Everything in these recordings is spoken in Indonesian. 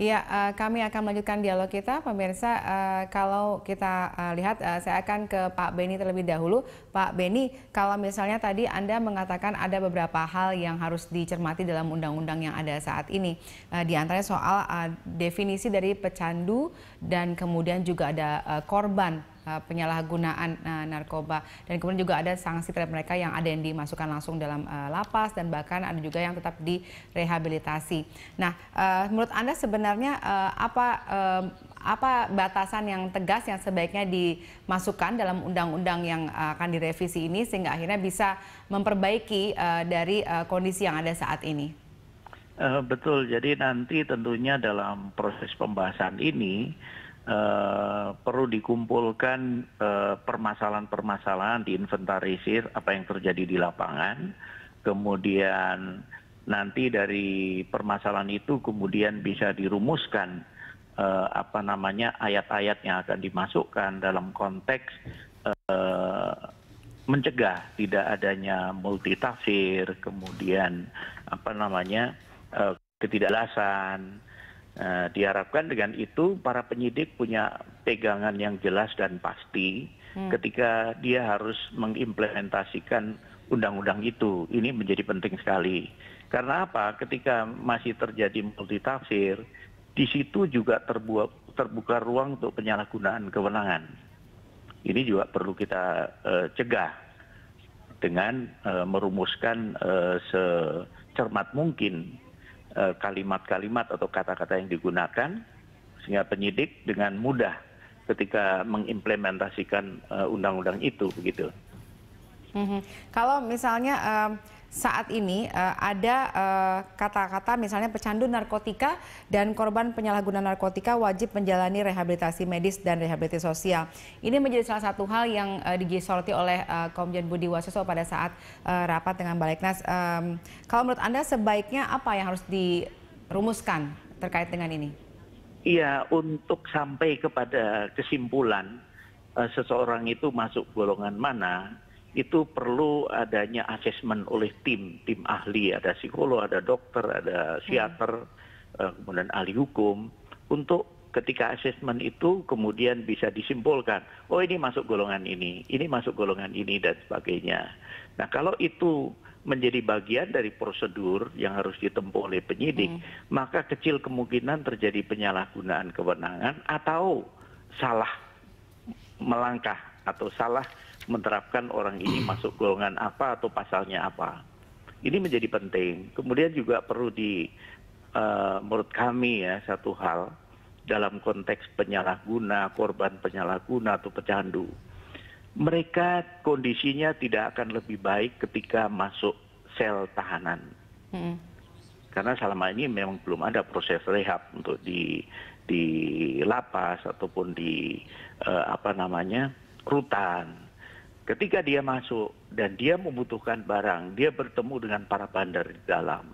Iya, uh, kami akan melanjutkan dialog kita, pemirsa. Uh, kalau kita uh, lihat, uh, saya akan ke Pak Beni terlebih dahulu. Pak Beni, kalau misalnya tadi Anda mengatakan ada beberapa hal yang harus dicermati dalam undang-undang yang ada saat ini, uh, di antaranya soal uh, definisi dari pecandu dan kemudian juga ada uh, korban Eh, penyalahgunaan uh, narkoba dan kemudian juga ada sanksi terhadap mereka yang ada yang dimasukkan langsung dalam uh, lapas dan bahkan ada juga yang tetap direhabilitasi. Nah, uh, menurut Anda sebenarnya uh, apa uh, apa batasan yang tegas yang sebaiknya dimasukkan dalam undang-undang yang akan direvisi ini sehingga akhirnya bisa memperbaiki uh, dari uh, kondisi yang ada saat ini? Uh, betul, jadi nanti tentunya dalam proses pembahasan ini Eh, perlu dikumpulkan eh, permasalahan-permasalahan diinventarisir apa yang terjadi di lapangan, kemudian nanti dari permasalahan itu kemudian bisa dirumuskan eh, apa namanya ayat-ayat yang akan dimasukkan dalam konteks mencegah tidak adanya multitafsir, kemudian apa namanya ketidaklasan Nah, diharapkan dengan itu para penyidik punya pegangan yang jelas dan pasti hmm. ketika dia harus mengimplementasikan undang-undang itu. Ini menjadi penting sekali. Karena apa? Ketika masih terjadi multitafsir, di situ juga terbuka, terbuka ruang untuk penyalahgunaan kewenangan. Ini juga perlu kita uh, cegah dengan uh, merumuskan uh, secermat mungkin Eh, kalimat-kalimat atau kata-kata yang digunakan sehingga penyidik dengan mudah ketika mengimplementasikan eh, undang-undang itu begitu Mm-hmm. Kalau misalnya um, saat ini uh, ada kata-kata uh, misalnya pecandu narkotika dan korban penyalahgunaan narkotika wajib menjalani rehabilitasi medis dan rehabilitasi sosial. Ini menjadi salah satu hal yang uh, digisorti oleh uh, Komjen Budi Waseso pada saat uh, rapat dengan Baliknas. Um, kalau menurut Anda sebaiknya apa yang harus dirumuskan terkait dengan ini? Iya, untuk sampai kepada kesimpulan uh, seseorang itu masuk golongan mana, itu perlu adanya asesmen oleh tim, tim ahli, ada psikolog, ada dokter, ada psikiater, hmm. Eh, kemudian ahli hukum, untuk ketika asesmen itu kemudian bisa disimpulkan, oh ini masuk golongan ini, ini masuk golongan ini, dan sebagainya. Nah kalau itu menjadi bagian dari prosedur yang harus ditempuh oleh penyidik, hmm. maka kecil kemungkinan terjadi penyalahgunaan kewenangan atau salah melangkah atau salah menerapkan orang ini hmm. masuk golongan apa atau pasalnya apa. Ini menjadi penting. Kemudian juga perlu di uh, menurut kami ya satu hal dalam konteks penyalahguna, korban penyalahguna atau pecandu. Mereka kondisinya tidak akan lebih baik ketika masuk sel tahanan. Hmm. Karena selama ini memang belum ada proses rehab untuk di di lapas ataupun di uh, apa namanya rutan. Ketika dia masuk dan dia membutuhkan barang, dia bertemu dengan para bandar di dalam.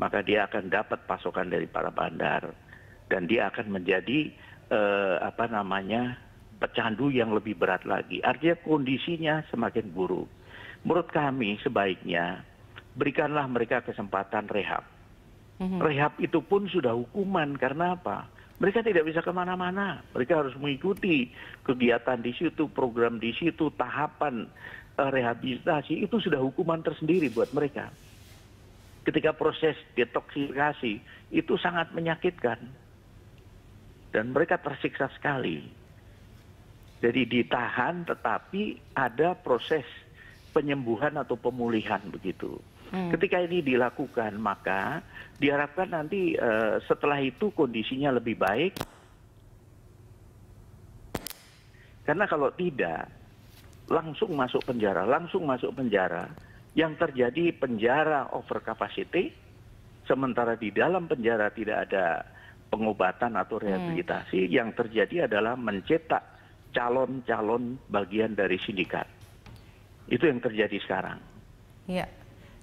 Maka dia akan dapat pasokan dari para bandar dan dia akan menjadi eh, apa namanya pecandu yang lebih berat lagi. Artinya kondisinya semakin buruk. Menurut kami sebaiknya berikanlah mereka kesempatan rehab. Mm-hmm. Rehab itu pun sudah hukuman karena apa? mereka tidak bisa kemana-mana. Mereka harus mengikuti kegiatan di situ, program di situ, tahapan eh, rehabilitasi itu sudah hukuman tersendiri buat mereka. Ketika proses detoksifikasi itu sangat menyakitkan dan mereka tersiksa sekali. Jadi ditahan tetapi ada proses penyembuhan atau pemulihan begitu. Hmm. Ketika ini dilakukan, maka diharapkan nanti uh, setelah itu kondisinya lebih baik. Karena kalau tidak, langsung masuk penjara, langsung masuk penjara. Yang terjadi penjara over capacity, sementara di dalam penjara tidak ada pengobatan atau hmm. rehabilitasi. Hmm. Yang terjadi adalah mencetak calon-calon bagian dari sindikat. Itu yang terjadi sekarang. Ya.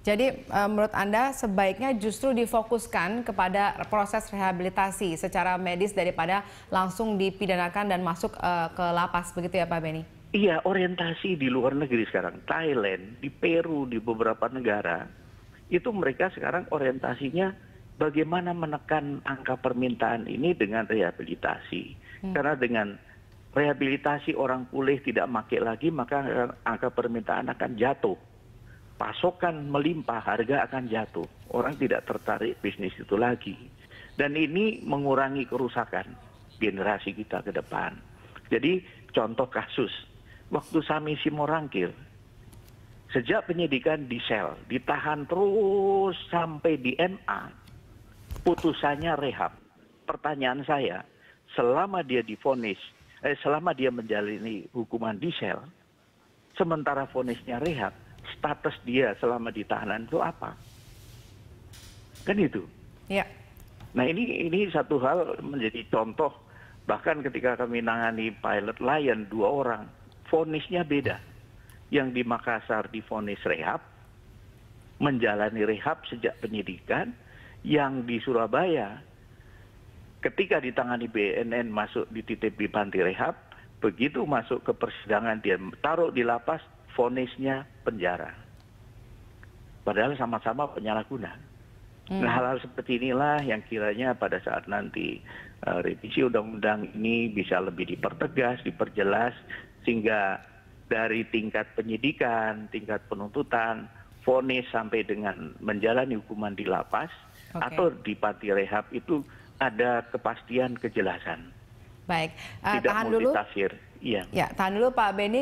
Jadi eh, menurut Anda sebaiknya justru difokuskan kepada proses rehabilitasi secara medis daripada langsung dipidanakan dan masuk eh, ke lapas begitu ya Pak Beni? Iya, orientasi di luar negeri sekarang, Thailand, di Peru, di beberapa negara, itu mereka sekarang orientasinya bagaimana menekan angka permintaan ini dengan rehabilitasi. Hmm. Karena dengan rehabilitasi orang pulih tidak makai lagi, maka eh, angka permintaan akan jatuh pasokan melimpah, harga akan jatuh. Orang tidak tertarik bisnis itu lagi. Dan ini mengurangi kerusakan generasi kita ke depan. Jadi contoh kasus, waktu Sami Simorangkir sejak penyidikan di sel, ditahan terus sampai di MA, putusannya rehab. Pertanyaan saya, selama dia difonis, eh, selama dia menjalani hukuman di sel, sementara fonisnya rehab, status dia selama di tahanan itu apa? Kan itu. Ya. Nah ini ini satu hal menjadi contoh bahkan ketika kami nangani pilot Lion dua orang fonisnya beda. Yang di Makassar difonis rehab, menjalani rehab sejak penyidikan, yang di Surabaya ketika ditangani BNN masuk di titip di panti rehab, begitu masuk ke persidangan dia taruh di lapas fonisnya penjara. Padahal sama-sama penyalahguna. Hmm. Nah hal-hal seperti inilah yang kiranya pada saat nanti uh, revisi undang-undang ini bisa lebih dipertegas, diperjelas, sehingga dari tingkat penyidikan, tingkat penuntutan, fonis sampai dengan menjalani hukuman di lapas okay. atau di pati rehab itu ada kepastian kejelasan. Baik, uh, Tidak tahan dulu. Iya. Ya, tahan dulu Pak Beni.